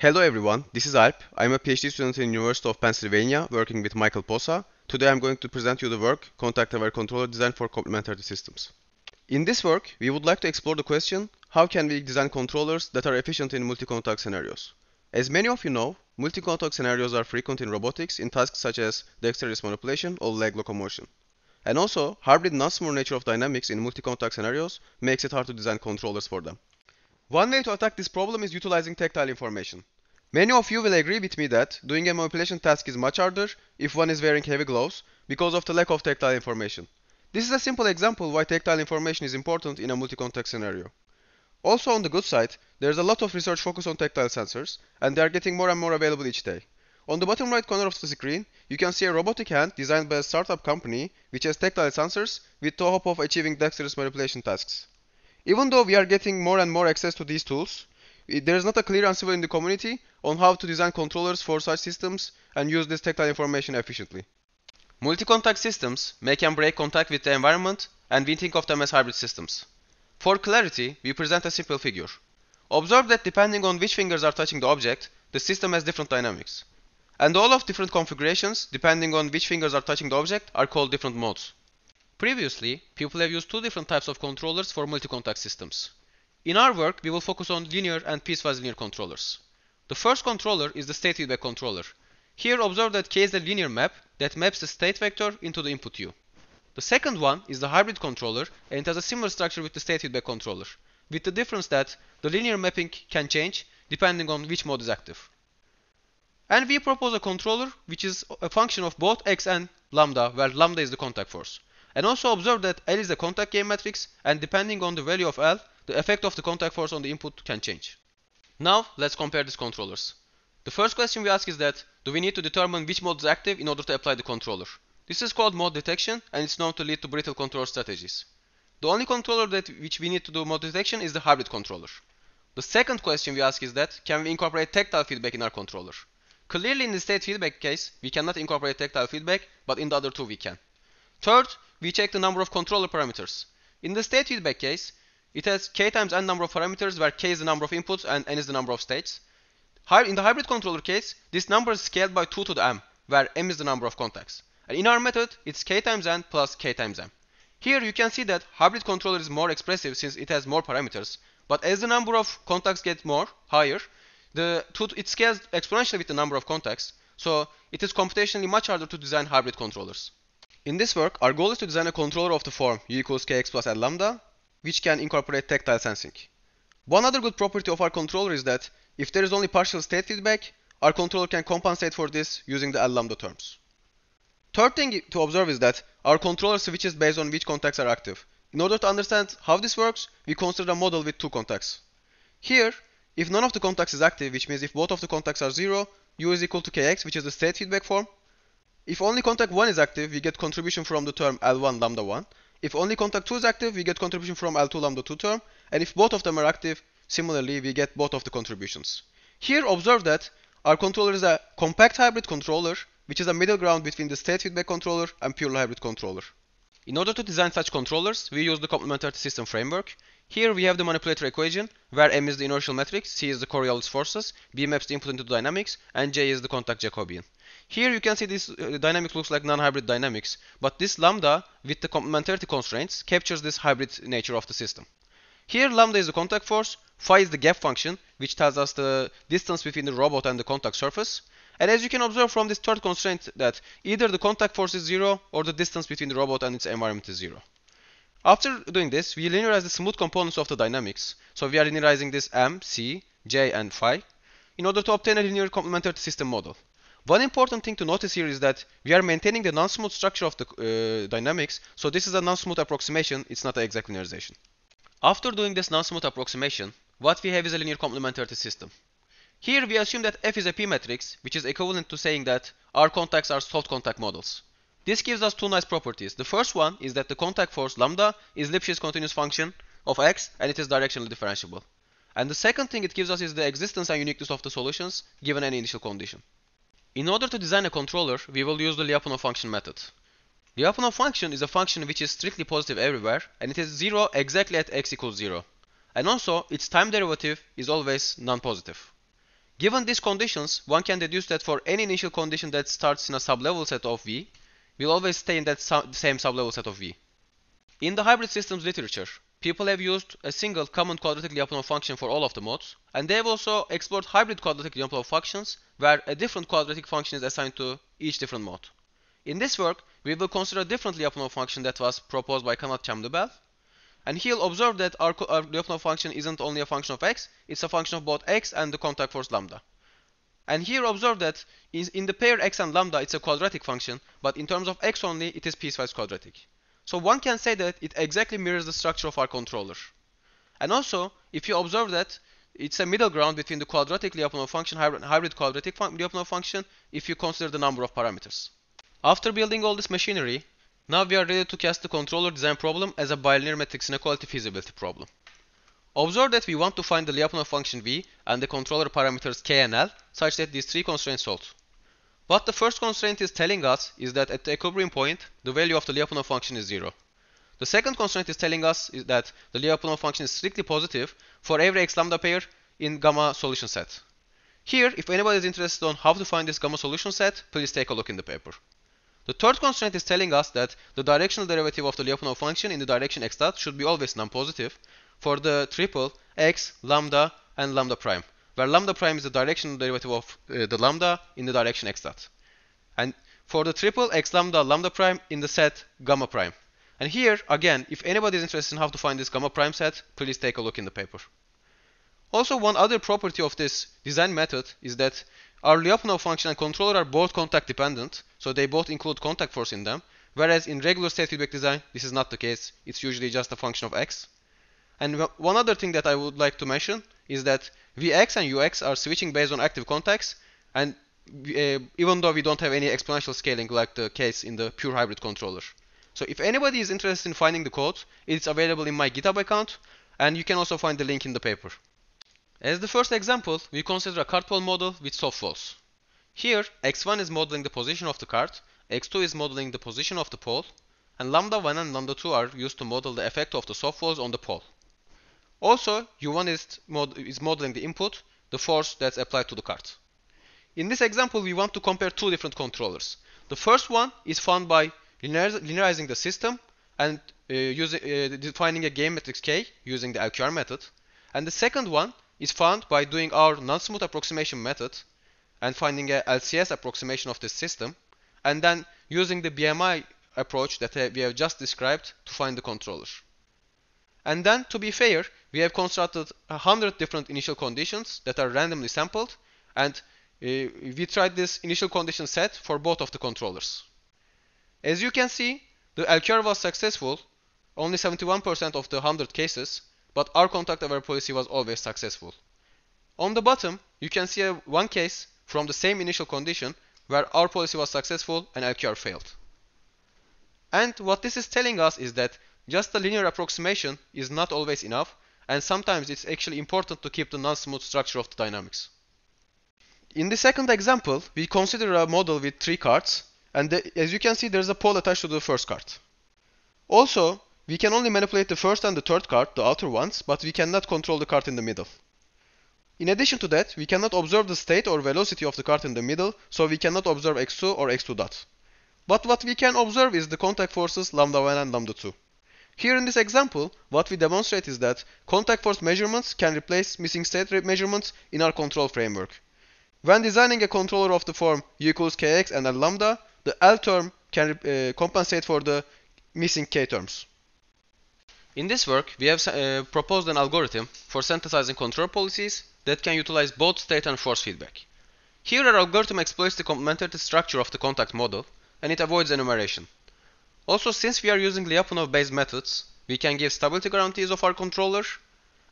Hello everyone, this is Alp. I'm a PhD student in University of Pennsylvania working with Michael Posa. Today I'm going to present you the work Contact-Aware Controller Design for Complementary Systems. In this work, we would like to explore the question, how can we design controllers that are efficient in multi-contact scenarios? As many of you know, multi-contact scenarios are frequent in robotics in tasks such as dexterous manipulation or leg locomotion. And also, hybrid non smooth nature of dynamics in multi-contact scenarios makes it hard to design controllers for them. One way to attack this problem is utilizing tactile information. Many of you will agree with me that doing a manipulation task is much harder if one is wearing heavy gloves because of the lack of tactile information. This is a simple example why tactile information is important in a multi-contact scenario. Also on the good side, there is a lot of research focus on tactile sensors and they are getting more and more available each day. On the bottom right corner of the screen, you can see a robotic hand designed by a startup company which has tactile sensors with the hope of achieving dexterous manipulation tasks. Even though we are getting more and more access to these tools, there is not a clear answer in the community on how to design controllers for such systems and use this tactile information efficiently. Multi-contact systems make and break contact with the environment and we think of them as hybrid systems. For clarity, we present a simple figure. Observe that depending on which fingers are touching the object, the system has different dynamics. And all of different configurations, depending on which fingers are touching the object, are called different modes. Previously, people have used two different types of controllers for multi-contact systems. In our work, we will focus on linear and piecewise linear controllers. The first controller is the state feedback controller. Here observe that K is a linear map that maps the state vector into the input U. The second one is the hybrid controller and it has a similar structure with the state feedback controller, with the difference that the linear mapping can change depending on which mode is active. And we propose a controller which is a function of both x and lambda, where lambda is the contact force. And also observe that L is a contact gain matrix and depending on the value of L, the effect of the contact force on the input can change. Now let's compare these controllers. The first question we ask is that, do we need to determine which mode is active in order to apply the controller? This is called mode detection and it's known to lead to brittle control strategies. The only controller that which we need to do mode detection is the hybrid controller. The second question we ask is that, can we incorporate tactile feedback in our controller? Clearly in the state feedback case, we cannot incorporate tactile feedback, but in the other two we can. Third, we check the number of controller parameters. In the state feedback case, it has k times n number of parameters where k is the number of inputs and n is the number of states. In the hybrid controller case, this number is scaled by 2 to the m, where m is the number of contacts. And in our method, it's k times n plus k times m. Here you can see that hybrid controller is more expressive since it has more parameters. But as the number of contacts get more, higher, the two, it scales exponentially with the number of contacts. So it is computationally much harder to design hybrid controllers. In this work, our goal is to design a controller of the form u equals kx plus plus lambda, which can incorporate tactile sensing. One other good property of our controller is that if there is only partial state feedback, our controller can compensate for this using the L lambda terms. Third thing to observe is that our controller switches based on which contacts are active. In order to understand how this works, we consider a model with two contacts. Here, if none of the contacts is active, which means if both of the contacts are zero, u is equal to kx, which is the state feedback form, if only contact 1 is active, we get contribution from the term L1 lambda 1. If only contact 2 is active, we get contribution from L2 lambda 2 term. And if both of them are active, similarly we get both of the contributions. Here observe that our controller is a compact hybrid controller, which is a middle ground between the state feedback controller and pure hybrid controller. In order to design such controllers, we use the complementarity system framework. Here we have the manipulator equation, where M is the inertial matrix, C is the Coriolis forces, B maps the input into dynamics, and J is the contact Jacobian. Here you can see this uh, looks like non-hybrid dynamics, but this lambda with the complementarity constraints captures this hybrid nature of the system. Here lambda is the contact force, phi is the gap function which tells us the distance between the robot and the contact surface. And as you can observe from this third constraint that either the contact force is zero or the distance between the robot and its environment is zero. After doing this, we linearize the smooth components of the dynamics. So we are linearizing this m, c, j and phi in order to obtain a linear complementarity system model. One important thing to notice here is that we are maintaining the non-smooth structure of the uh, dynamics, so this is a non-smooth approximation, it's not an exact linearization. After doing this non-smooth approximation, what we have is a linear complementarity system. Here we assume that F is a P matrix, which is equivalent to saying that our contacts are soft contact models. This gives us two nice properties. The first one is that the contact force lambda is Lipschitz continuous function of x and it is directionally differentiable. And the second thing it gives us is the existence and uniqueness of the solutions given any initial condition. In order to design a controller, we will use the Lyapunov function method. Lyapunov function is a function which is strictly positive everywhere and it is 0 exactly at x equals 0. And also, its time derivative is always non-positive. Given these conditions, one can deduce that for any initial condition that starts in a sublevel set of V, will always stay in that su same sublevel set of V. In the hybrid systems literature, People have used a single common quadratic Lyapunov function for all of the modes, and they have also explored hybrid quadratic Lyapunov functions where a different quadratic function is assigned to each different mode. In this work, we will consider a different Lyapunov function that was proposed by Kanat Chamdubel, and he'll observe that our, our Lyapunov function isn't only a function of x, it's a function of both x and the contact force lambda. And here observe that in, in the pair x and lambda it's a quadratic function, but in terms of x only it is piecewise quadratic. So one can say that it exactly mirrors the structure of our controller. And also, if you observe that, it's a middle ground between the quadratic Lyapunov function, hybrid, hybrid quadratic Lyapunov function, if you consider the number of parameters. After building all this machinery, now we are ready to cast the controller design problem as a bilinear matrix inequality feasibility problem. Observe that we want to find the Lyapunov function v and the controller parameters k and l such that these three constraints hold. What the first constraint is telling us is that at the equilibrium point, the value of the Lyapunov function is zero. The second constraint is telling us is that the Lyapunov function is strictly positive for every x lambda pair in gamma solution set. Here, if anybody is interested on how to find this gamma solution set, please take a look in the paper. The third constraint is telling us that the directional derivative of the Lyapunov function in the direction x dot should be always non-positive for the triple x, lambda, and lambda prime where lambda prime is the directional derivative of uh, the lambda in the direction x dot. And for the triple x lambda lambda prime in the set gamma prime. And here, again, if anybody is interested in how to find this gamma prime set, please take a look in the paper. Also, one other property of this design method is that our Lyapunov function and controller are both contact dependent, so they both include contact force in them, whereas in regular state feedback design, this is not the case. It's usually just a function of x. And one other thing that I would like to mention is that VX and UX are switching based on active contacts, and uh, even though we don't have any exponential scaling like the case in the pure hybrid controller. So if anybody is interested in finding the code, it's available in my GitHub account, and you can also find the link in the paper. As the first example, we consider a card pole model with soft walls. Here, x1 is modeling the position of the card, x2 is modeling the position of the pole, and lambda 1 and lambda 2 are used to model the effect of the soft walls on the pole. Also, U1 is, mod is modeling the input, the force that's applied to the cart. In this example, we want to compare two different controllers. The first one is found by linearizing the system and uh, using, uh, defining a game matrix K using the LQR method. And the second one is found by doing our non-smooth approximation method and finding a LCS approximation of this system and then using the BMI approach that uh, we have just described to find the controller. And then to be fair, we have constructed 100 different initial conditions that are randomly sampled and uh, we tried this initial condition set for both of the controllers. As you can see, the LQR was successful, only 71% of the 100 cases, but our contact aware policy was always successful. On the bottom, you can see one case from the same initial condition where our policy was successful and LQR failed. And what this is telling us is that just a linear approximation is not always enough and sometimes it's actually important to keep the non-smooth structure of the dynamics. In the second example, we consider a model with three cards, and the, as you can see there's a pole attached to the first card. Also, we can only manipulate the first and the third card, the outer ones, but we cannot control the card in the middle. In addition to that, we cannot observe the state or velocity of the card in the middle, so we cannot observe x2 or x2 dot. But what we can observe is the contact forces lambda 1 and lambda 2. Here in this example, what we demonstrate is that contact force measurements can replace missing state measurements in our control framework. When designing a controller of the form u equals kx and a lambda, the L term can uh, compensate for the missing k terms. In this work, we have uh, proposed an algorithm for synthesizing control policies that can utilize both state and force feedback. Here our algorithm exploits the complementarity structure of the contact model, and it avoids enumeration. Also, since we are using Lyapunov-based methods, we can give stability guarantees of our controller,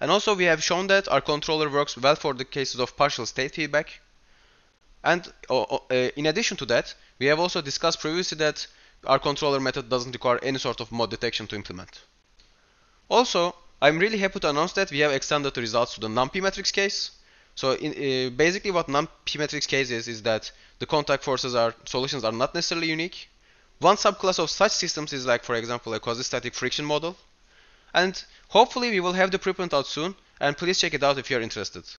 and also we have shown that our controller works well for the cases of partial state feedback. And uh, uh, in addition to that, we have also discussed previously that our controller method doesn't require any sort of mode detection to implement. Also, I'm really happy to announce that we have extended the results to the NumPy matrix case. So in, uh, basically what NumPy matrix case is, is that the contact forces are, solutions are not necessarily unique, one subclass of such systems is like for example a quasi-static friction model. And hopefully we will have the preprint out soon and please check it out if you're interested.